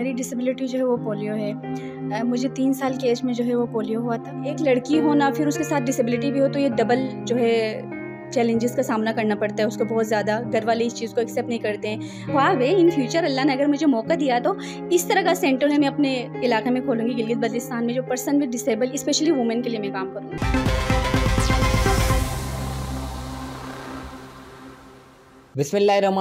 मेरी डिसेबिलिटी जो है वो पोलियो है मुझे तीन साल की एज में जो है वो पोलियो हुआ था एक लड़की हो ना फिर उसके साथ डिसेबिलिटी भी हो तो ये डबल जो है चैलेंजेस का सामना करना पड़ता है उसको बहुत ज़्यादा घर वाले इस चीज़ को एक्सेप्ट नहीं करते हैं वाह हाँ वे इन फ्यूचर अल्लाह ने अगर मुझे मौका दिया तो इस तरह का सेंटर मैं अपने इलाके में खोलूँगी गिलगित बल्तिस्तान में जो person with disable specially women के लिए मैं काम करूँगी बिसमीम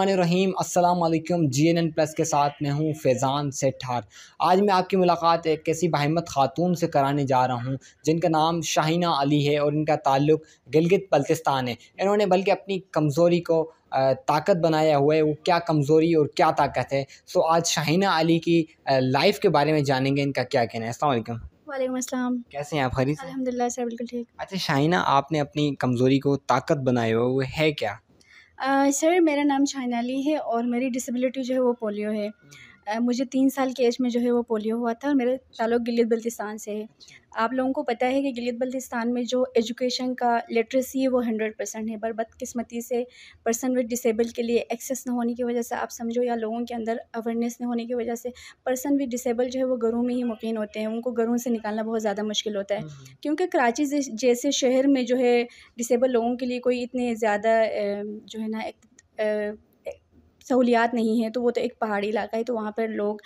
अल्लाम जी एन एन प्लस के साथ मैं हूँ फैज़ान सेठार आज मैं आपकी मुलाकात एक ऐसी बहमत ख़ातून से कराने जा रहा हूँ जिनका नाम शाहिना अली है और इनका ताल्लुक गिलगित बल्तिस्तान है इन्होंने बल्कि अपनी कमज़ोरी को ताकत बनाया हुआ है वो क्या कमज़ोरी और क्या ताकत है सो आज शाहिना अली की लाइफ के बारे में जानेंगे इनका क्या कहना है असल वालेकुम कैसे हैं आप खरीद अलहमदिल्ला सर बिल्कुल ठीक अच्छा शाहिना आपने अपनी कमज़ोरी को ताकत बनाया हुआ है क्या सर मेरा नाम शाहनाली है और मेरी डिसेबिलिटी जो है वो पोलियो है मुझे तीन साल की एज में जो है वो पोलियो हुआ था और मेरे ताल्लुक गिलित बल्तिस्तान से है आप लोगों को पता है कि गिलित बल्तिस्तान में जो एजुकेशन का लिटरेसी है वो हंड्रेड परसेंट है पर बदकस्मती से पर्सन विद डिसेबल के लिए एक्सेस न होने की वजह से आप समझो या लोगों के अंदर अवेयरनेस न होने की वजह से पर्सन विद डिसेबल जो है वो घरों में ही मुकिन होते हैं उनको घरों से निकालना बहुत ज़्यादा मुश्किल होता है हम्म। क्योंकि कराची जैसे शहर में जो है डिसेबल लोगों के लिए कोई इतने ज़्यादा जो है ना सहूलियात नहीं है तो वो तो एक पहाड़ी इलाका है तो वहाँ पर लोग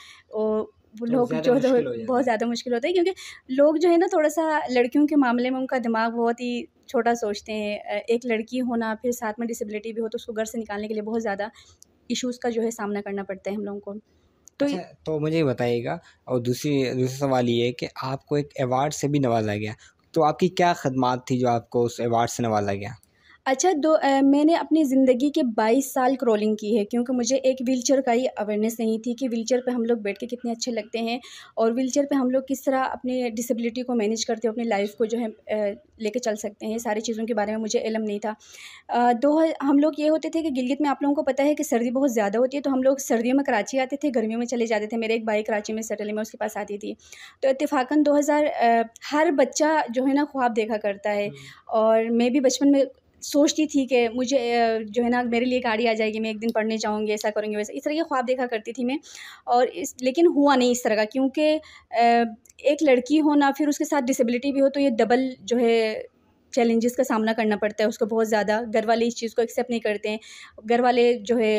लोग जो तो हो बहुत ज़्यादा मुश्किल होता है क्योंकि लोग जो है ना थोड़ा सा लड़कियों के मामले में उनका दिमाग बहुत ही छोटा सोचते हैं एक लड़की होना फिर साथ में डिसेबिलिटी भी हो तो उसको घर से निकालने के लिए बहुत ज़्यादा इश्यूज़ का जो है सामना करना पड़ता है हम लोगों को तो अच्छा, तो मुझे बताइएगा और दूसरी दूसरा सवाल ये है कि आपको एक अवार्ड से भी नवाजा गया तो आपकी क्या खदमात थी जो आपको उस अवार्ड से नवाजा गया अच्छा दो आ, मैंने अपनी ज़िंदगी के 22 साल क्रोलिंग की है क्योंकि मुझे एक व्हीलचेयर का ही अवेयरनेस नहीं थी कि व्हीलचेयर पे हम लोग बैठ के कितने अच्छे लगते हैं और व्हीलचेयर पे हम लोग किस तरह अपने डिसेबिलिटी को मैनेज करते हैं अपनी लाइफ को जो है लेके चल सकते हैं सारी चीज़ों के बारे में मुझे इलम नहीं था आ, दो हम लोग ये होते थे कि गिलगित में आप लोगों को पता है कि सर्दी बहुत ज़्यादा होती है तो हम लोग सर्दियों में कराची आते थे गर्मियों में चले जाते थे मेरे एक बाई कराची में सटल में उसके पास आती थी तो इतफाक़न दो हज़ार हर बच्चा जो है ना ख्वाब देखा करता है हम्म। और मैं भी बचपन में सोचती थी कि मुझे जो है ना मेरे लिए गाड़ी आ जाएगी मैं एक दिन पढ़ने जाऊँगी ऐसा करूँगी वैसा इस तरह के ख्वाब देखा करती थी मैं और इस लेकिन हुआ नहीं इस तरह का क्योंकि एक लड़की हो ना फिर उसके साथ डिसेबिलिटी भी हो तो ये डबल जो है चैलेंजेस का सामना करना पड़ता है उसको बहुत ज़्यादा घर वाले इस चीज़ को एक्सेप्ट नहीं करते हैं घर वाले जो है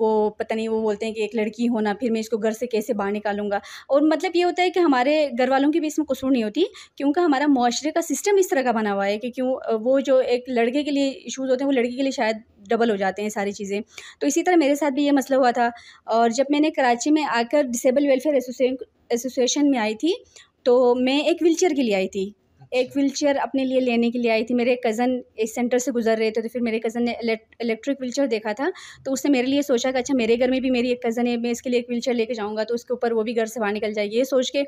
वो पता नहीं वो बोलते हैं कि एक लड़की होना फिर मैं इसको घर से कैसे बाहर निकालूंगा और मतलब ये होता है कि हमारे घर वालों की भी इसमें कसूर नहीं होती क्योंकि हमारा माशरे का सिस्टम इस तरह का बना हुआ है कि क्यों वो जो एक लड़के के लिए इशूज़ होते हैं वो लड़की के लिए शायद डबल हो जाते हैं सारी चीज़ें तो इसी तरह मेरे साथ भी ये मसला हुआ था और जब मैंने कराची में आकर डिसेबल वेलफेयर एसोसिएशन में आई थी तो मैं एक व्हील के लिए आई थी एक व्हील चेयर अपने लिए लेने के लिए आई थी मेरे कज़न इस सेंटर से गुजर रहे थे तो फिर मेरे कज़न ने इलेक्ट्रिक व्हील चेयर देखा था तो उसने मेरे लिए सोचा कि अच्छा मेरे घर में भी मेरी एक कज़न है मैं इसके लिए एक व्हील चेयर लेके जाऊँगा तो उसके ऊपर वो भी घर से बाहर निकल जाएगी ये सोच के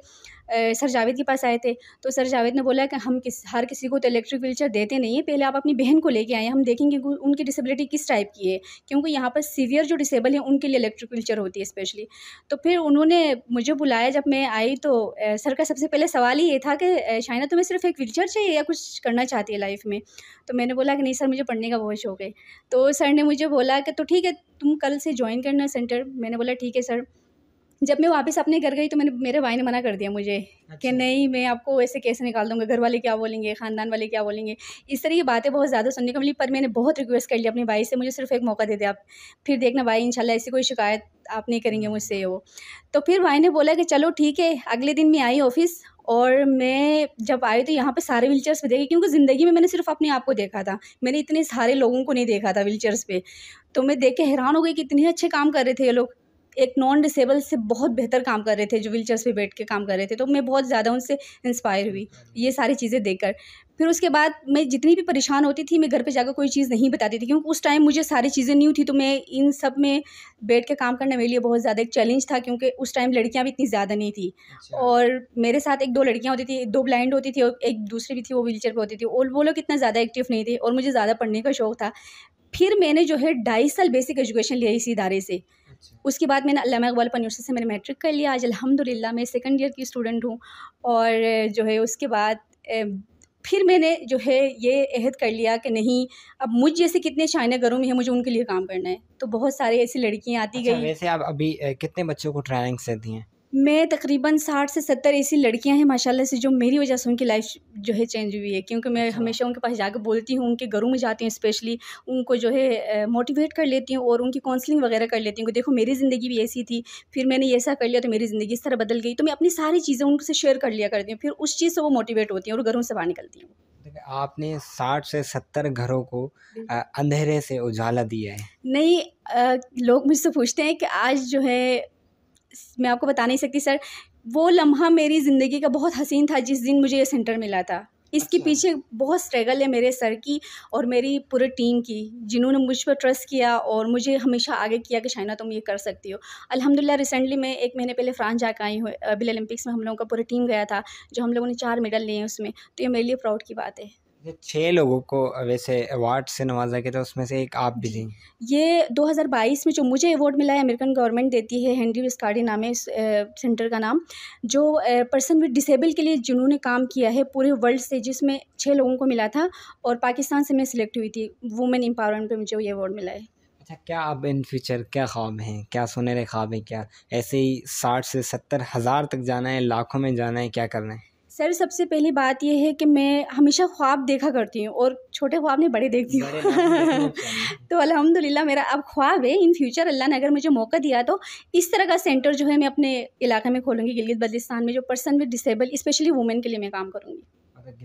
सर जावेद के पास आए थे तो सर जावेद ने बोला कि हम किस हर किसी को तो इलेक्ट्रिक व्हील चेयर देते नहीं है पहले आप अपनी बहन को लेके आए हम देखेंगे उनकी डिसेबिलिटी किस टाइप की है क्योंकि यहाँ पर सीवियर जो डिसेबल है उनके लिए इलेक्ट्रिक व्हील चेयर होती है स्पेशली तो फिर उन्होंने मुझे बुलाया जब मैं आई तो सर का सबसे पहले सवाल ही ये था कि शाइना तुम्हें तो सिर्फ एक व्हीलचेयर चाहिए या कुछ करना चाहती है लाइफ में तो मैंने बोला कि नहीं सर मुझे पढ़ने का बहुत शौक है तो सर ने मुझे बोला कि तो ठीक है तुम कल से ज्वाइन करना सेंटर मैंने बोला ठीक है सर जब मैं वापस अपने घर गई तो मैंने मेरे भाई ने मना कर दिया मुझे अच्छा। कि नहीं मैं आपको ऐसे कैसे निकाल दूंगा घर वाले क्या बोलेंगे ख़ानदान वाले क्या बोलेंगे इस तरह की बातें बहुत ज़्यादा सुनने को मिली पर मैंने बहुत रिक्वेस्ट कर लिया अपने भाई से मुझे सिर्फ एक मौका दे दिया आप फिर देखना भाई इनशाला ऐसी कोई शिकायत आप नहीं करेंगे मुझसे वो तो फिर भाई ने बोला कि चलो ठीक है अगले दिन मैं आई ऑफिस और मैं जब आई तो यहाँ पे सारे व्हीलचेयर्स पे देखे क्योंकि ज़िंदगी में मैंने सिर्फ अपने आप को देखा था मैंने इतने सारे लोगों को नहीं देखा था चेयर्स पर तो मैं देख के हैरान हो गई कि इतने अच्छे काम कर रहे थे ये लोग एक नॉन डिसेबल से बहुत बेहतर काम कर रहे थे जो व्हीलचेयर्स पर बैठ के काम कर रहे थे तो मैं बहुत ज़्यादा उनसे इंस्पायर हुई ये सारी चीज़ें देखकर फिर उसके बाद मैं जितनी भी परेशान होती थी मैं घर पे जाकर कोई चीज़ नहीं बताती थी क्योंकि उस टाइम मुझे सारी चीज़ें न्यू थी तो मैं इन सब में बैठ के काम करने मेरे लिए बहुत ज़्यादा एक चैलेंज था क्योंकि उस टाइम लड़कियां भी इतनी ज़्यादा नहीं थी अच्छा। और मेरे साथ एक दो लड़कियां होती थी दो ब्लाइंड होती थी और एक दूसरी भी थी वो व्हील पर होती थी और वो लोग इतना ज़्यादा एक्टिव नहीं थे और मुझे ज़्यादा पढ़ने का शौक था फिर मैंने जो है ढाई साल बेसिक एजुकेशन लिया इसी इदारे से अच्छा। उसके बाद मैंने अल्लामा इकबाल यूनिवर्सिटी से मैंने मैट्रिक कर लिया आज अलहमदिल्ला मैं सेकेंड ईयर की स्टूडेंट हूँ और जो है उसके बाद फिर मैंने जो है ये अहद कर लिया कि नहीं अब मुझ जैसे कितने शाइन घरों में है मुझे उनके लिए काम करना है तो बहुत सारे ऐसी लड़कियाँ आती अच्छा, गई वैसे आप अभी कितने बच्चों को ट्रेनिंग्स देती हैं मैं तकरीबन साठ से सत्तर ऐसी लड़कियां हैं माशाल्लाह से जो मेरी वजह से उनकी लाइफ जो है चेंज हुई है क्योंकि मैं अच्छा। हमेशा उनके पास जाकर बोलती हूँ उनके घरों में जाती हूँ स्पेशली उनको जो है मोटिवेट कर लेती हूँ और उनकी काउंसलिंग वगैरह कर लेती हूँ कि देखो मेरी ज़िंदगी भी ऐसी थी फिर मैंने ऐसा कर लिया तो मेरी ज़िंदगी इस तरह बदल गई तो मैं अपनी सारी चीज़ें उनसे शेयर कर लिया करती हूँ फिर उस चीज़ से वो मोटिवेट होती हैं और घरों से बाहर निकलती हैं आपने साठ से सत्तर घरों को अंधेरे से उजाला दिया है नहीं लोग मुझसे पूछते हैं कि आज जो है मैं आपको बता नहीं सकती सर वो लम्हा मेरी ज़िंदगी का बहुत हसीन था जिस दिन मुझे ये सेंटर मिला था इसके अच्छा। पीछे बहुत स्ट्रगल है मेरे सर की और मेरी पूरे टीम की जिन्होंने मुझ पर ट्रस्ट किया और मुझे हमेशा आगे किया कि शाइना तुम ये कर सकती हो अल्हम्दुलिल्लाह रिसेंटली मैं एक महीने पहले फ्रांस जाकर आई हूँ अभी ओलंपिक्स में हम लोगों का पूरी टीम गया था जो हम लोगों ने चार मेडल लिए हैं उसमें तो ये मेरे लिए प्राउड की बात है छः लोगों को वैसे अवार्ड से नवाजा गया था उसमें से एक आप भी थी ये 2022 में जो मुझे अवार्ड मिला है अमेरिकन गवर्नमेंट देती है हेनरी विस्कार्डी नाम है सेंटर का नाम जो पर्सन विद डिसेबल के लिए जिन्होंने काम किया है पूरे वर्ल्ड से जिसमें छः लोगों को मिला था और पाकिस्तान से मैं सिलेक्ट हुई थी वुमेन एम्पावरमेंट पर मुझे ये अवार्ड मिला है अच्छा क्या अब इन फ्यूचर क्या ख्वाब हैं क्या सुनहरे ख्वाब हैं क्या ऐसे ही साठ से सत्तर हज़ार तक जाना है लाखों में जाना है क्या करना है सर सबसे पहली बात यह है कि मैं हमेशा ख्वाब देखा करती हूँ और छोटे ख्वाब नहीं बड़े देखती हूँ तो अल्हम्दुलिल्लाह मेरा अब ख्वाब है इन फ्यूचर अल्लाह ने अगर मुझे मौका दिया तो इस तरह का सेंटर जो है मैं अपने इलाके में खोलूँगी गिलगित बल्तिस्तान में जो person with disable specially women के लिए मैं काम करूँगी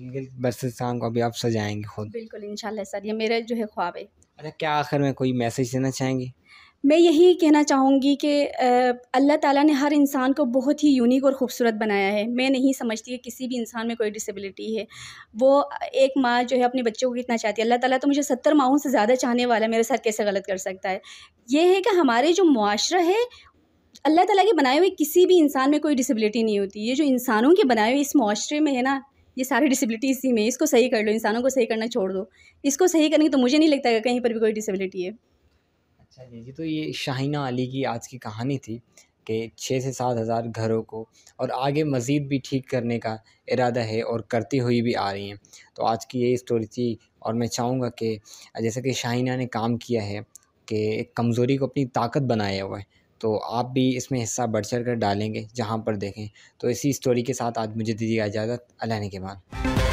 गिलगित बल्तिस्तान को अभी आप सजाएंगे खुद बिल्कुल इन सर ये मेरा जो है ख्वाब है अच्छा क्या आखिर में कोई मैसेज देना चाहेंगी मैं यही कहना चाहूँगी कि अल्लाह ताला ने हर इंसान को बहुत ही यूनिक और ख़ूबसूरत बनाया है मैं नहीं समझती कि किसी भी इंसान में कोई डिसेबिलिटी है वो एक माँ जो है अपने बच्चों को कितना चाहती है अल्लाह ताला तो मुझे सत्तर माहों से ज़्यादा चाहने वाला मेरे साथ कैसे गलत कर सकता है ये है कि हमारे जो मुआरह है अल्लाह ताली के बनाए हुए किसी भी इंसान में कोई डिसबिलिटी नहीं होती ये जो इंसानों के बनाए हुए इस माशरे में है ना ये सारी डिसबिलिटी इसी में इसको सही कर लो इंसानों को सही करना छोड़ दो इसको सही की तो मुझे नहीं लगता कि कहीं पर भी कोई डिसबिलिटी है अच्छा जी तो ये शाहिना अली की आज की कहानी थी कि छः से सात हज़ार घरों को और आगे मज़ीद भी ठीक करने का इरादा है और करती हुई भी आ रही हैं तो आज की यही स्टोरी थी और मैं चाहूँगा कि जैसे कि शाहिना ने काम किया है कि एक कमज़ोरी को अपनी ताकत बनाया हुआ है तो आप भी इसमें हिस्सा बढ़ चढ़ कर डालेंगे जहाँ पर देखें तो इसी स्टोरी के साथ आज मुझे दीजिएगा इजाज़त अल्लाह ने के बाद